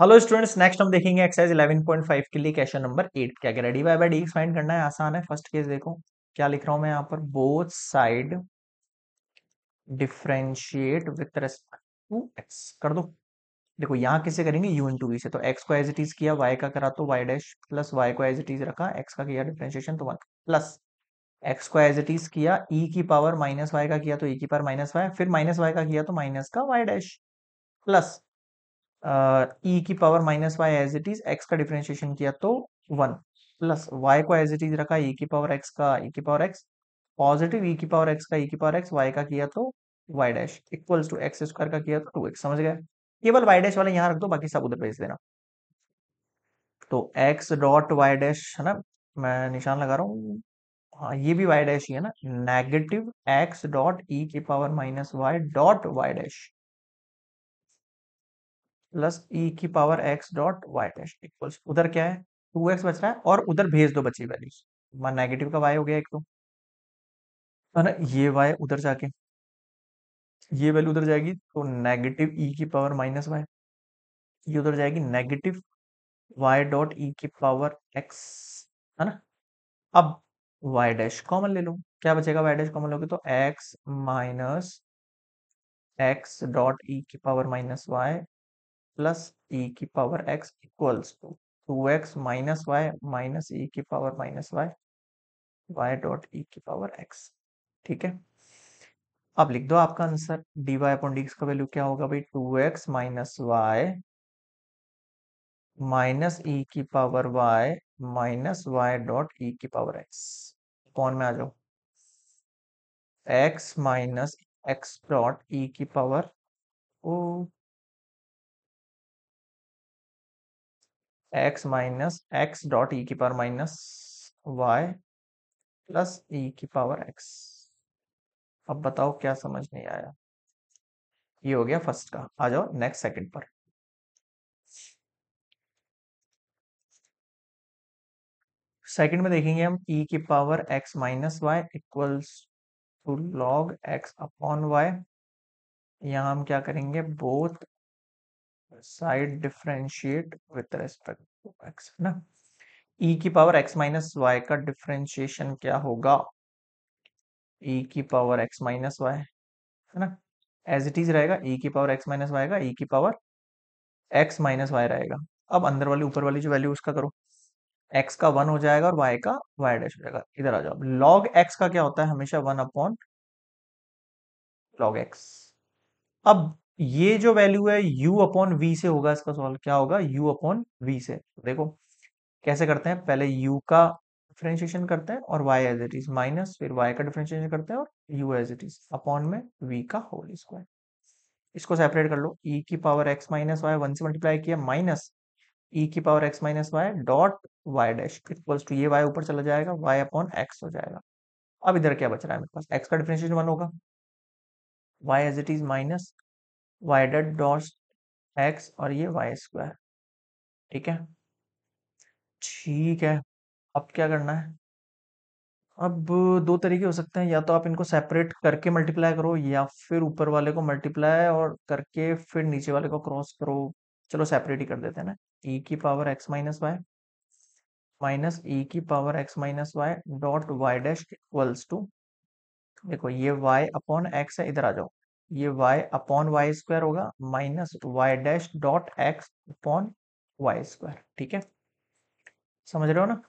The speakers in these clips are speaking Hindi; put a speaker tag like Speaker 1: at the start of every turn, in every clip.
Speaker 1: हेलो स्टूडेंट्स नेक्स्ट हम देखेंगे एक्सरसाइज 11.5 के लिए क्वेश्चन नंबर एट क्या क्या D Y by D find करना है आसान है फर्स्ट केस देखो क्या लिख रहा हूं मैं यहाँ पर both side differentiate with respect to x कर दो देखो यहाँ किसे करेंगे यू इन टू वी से तो एक्स को एज इट इज किया वाई का करा तो वाई डैश प्लस वाई को एज इट इज रखा एक्स का किया डिफ्रेंशिएशन तो वन प्लस एक्स को एज इट इज किया ई e की पावर माइनस वाई का किया तो ई e की पावर माइनस वाई फिर माइनस वाई का किया तो माइनस का y dash plus e e की power minus y as it is x का डिफ्रेंशिएशन किया तो वन प्लस वाई को एज इट इज रखा ई e की पावर एक्स का ई e की पावर एक्स पॉजिटिव ई की पावर एक्स का ई की पावर एक्स वाई का किया तो y dash equals to x square का किया तो टू एक्स समझ गए केवल वाई डैश वाले यहाँ रख दो बाकी सब उधर भेज देना तो एक्स डॉट वाई डैश है ना मैं निशान लगा रहा हूँ हाँ ये भी वाई डैश ही है ना नेगेटिव एक्स डॉट ई की power minus y dot y dash plus e e की power x dot y dash equals उधर क्या है टू एक्स बच रहा है और उधर भेज दो बची वैल्यूज वन नेगेटिव का वाई हो गया एक तो है ना ये वाई उधर जाके ये वैल्यू उधर जाएगी तो नेगेटिव ई e की पावर माइनस वाई ये उधर जाएगी नेगेटिव वाई डॉट ई की पावर एक्स है ना अब वाई डैश कॉमन ले लो क्या बचेगा वाई डैश कॉमन लोगे तो x minus x dot e की power minus y plus e की power x equals to two x minus y minus e की power minus y y dot e की पावर एक्स ठीक है अब लिख दो आपका answer d y upon d का वैल्यू क्या होगा भाई two x minus y minus e की power y minus y dot e की पावर एक्स कौन में आ जाओ x minus x dot e की पावर ओ x minus x dot e की power minus y plus e की पावर एक्स अब बताओ क्या समझ नहीं आया ये हो गया फर्स्ट का आ जाओ नेक्स्ट सेकंड पर सेकंड में देखेंगे हम ई की power x minus y equals to log x upon y यहां हम क्या करेंगे both side differentiate with respect to x है ना ई e की पावर एक्स माइनस वाई का डिफ्रेंशिएशन क्या होगा ई e की पावर एक्स माइनस वाई है ना एज इट इज रहेगा ई e की पावर एक्स माइनस वाई का ई की पावर एक्स माइनस वाई रहेगा अब अंदर वाली ऊपर वाली जो वैल्यू उसका करो एक्स का वन हो जाएगा और वाई का वाई डैश हो जाएगा इधर आ जाओ लॉग एक्स का क्या होता है हमेशा वन अपॉन लॉग एक्स अब ये जो वैल्यू है u अपॉन वी से होगा इसका सॉल्व क्या होगा u अपॉन वी से देखो कैसे करते हैं पहले u का डिफ्रेंशिएशन करते हैं और y as it is minus फिर y का डिफ्रेंशिएशन करते हैं और u as it is upon में v का होल स्क्वायर इसको सेपरेट कर लो e की power x minus y one से मल्टीप्लाई किया माइनस e की power x minus y dot y dash equals to ये y ऊपर चला जाएगा y अपॉन x हो जाएगा अब इधर क्या बच रहा है मेरे पास x का डिफ्रेंशिएशन वन होगा y as it is minus y डेड डॉट एक्स और ये वाई स्क्वायर ठीक है ठीक है अब क्या करना है अब दो तरीके हो सकते हैं या तो आप इनको सेपरेट करके मल्टीप्लाई करो या फिर ऊपर वाले को मल्टीप्लाई और करके फिर नीचे वाले को क्रॉस करो चलो सेपरेट ही कर देते हैं ना ई e की power x minus y minus e की power x minus y dot y dash equals to देखो ये वाई अपॉन एक्स है इधर आ जाओ ये y अपॉन वाई स्क्वायर होगा minus y dash dot x upon y square ठीक है समझ रहे हो ना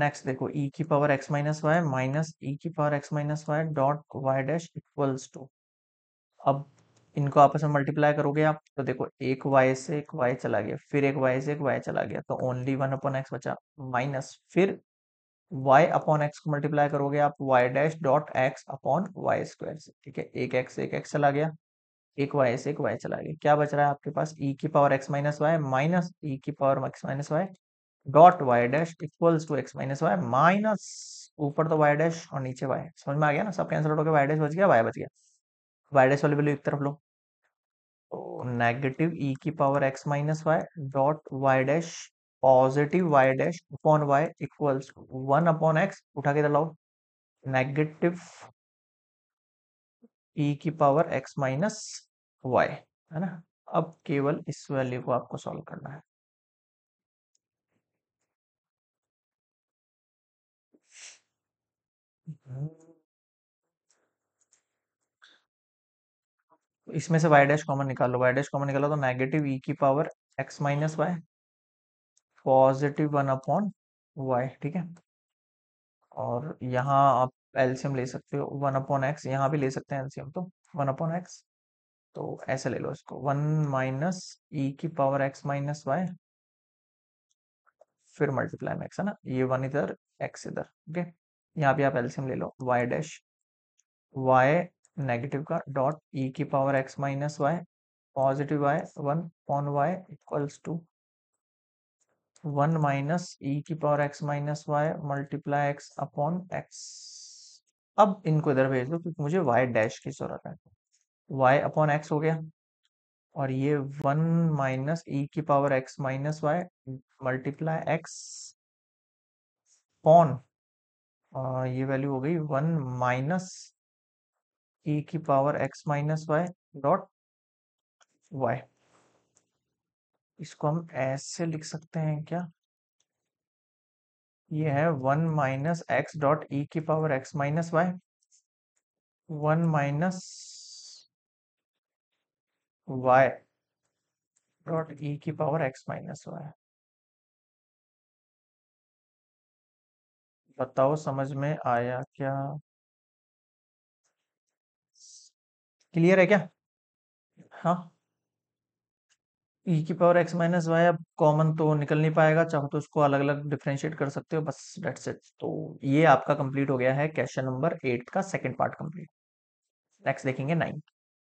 Speaker 1: नेक्स्ट देखो e की power x minus y minus e की power x minus y dot y dash equals to अब इनको आपस में मल्टीप्लाई करोगे आप तो देखो एक वाई से एक वाई चला गया फिर एक वाई से एक वाई चला गया तो ओनली वन अपॉन एक्स बचा माइनस फिर वाई अपॉन एक्स को मल्टीप्लाई करोगे आप y dash dot x upon y square से ठीक है एक एक्स एक एक्स चला गया एक वाई से एक वाई चला गया क्या बच रहा है आपके पास ई e की power x minus y minus e की power x minus y dot y dash equals to x minus y minus ऊपर तो वाई डैश और नीचे वाई समझ में आ गया ना सब कैंसिल हो गया वाई डैश बच गया वाई बच गया वाई डैश वाली वैल्यू एक तरफ लो नेगेटिव ई की power x minus y dot y dash positive y dash upon y equals one upon x उठा के दलाओ नेगेटिव ई की पावर एक्स माइनस वाई है ना अब केवल इस वैल्यू को आपको सॉल्व करना है mm -hmm. इसमें से वाई डैश कॉमन निकालो वाई डैश कॉमन निकालो तो नेगेटिव ई e की power x minus y positive one upon y ठीक है और यहाँ आप एल्सियम ले सकते हो वन अपॉन एक्स यहाँ भी ले सकते हैं एल्सियम तो वन अपॉन एक्स तो ऐसे ले लो इसको वन माइनस ई की पावर एक्स माइनस वाई फिर मल्टीप्लाई में एक्स है ना ये वन इधर एक्स इधर ठीक है यहाँ भी आप एल्सियम ले लो वाई डैश वाई नेगेटिव का डॉट ई e की power x minus y positive y one upon y equals to one minus e की power x minus y multiply x upon x अब इनको इधर भेज दो क्योंकि मुझे वाई डैश की जरूरत है वाई अपॉन एक्स हो गया और ये वन माइनस ई की power x minus y multiply x upon ये वैल्यू हो गई वन माइनस e की power x minus y dot y इसको हम ऐसे लिख सकते हैं क्या ये है one minus x dot e की power x minus y one minus y dot e की पावर एक्स माइनस वाई बताओ समझ में आया क्या क्लियर है क्या हाँ ई e की पावर एक्स माइनस वाई अब कॉमन तो निकल नहीं पाएगा चाहो तो उसको अलग अलग डिफ्रेंशिएट कर सकते हो बस डेट्स इट तो ये आपका कंप्लीट हो गया है क्वेश्चन नंबर एट का सेकंड पार्ट कंप्लीट नेक्स्ट देखेंगे नाइन्थ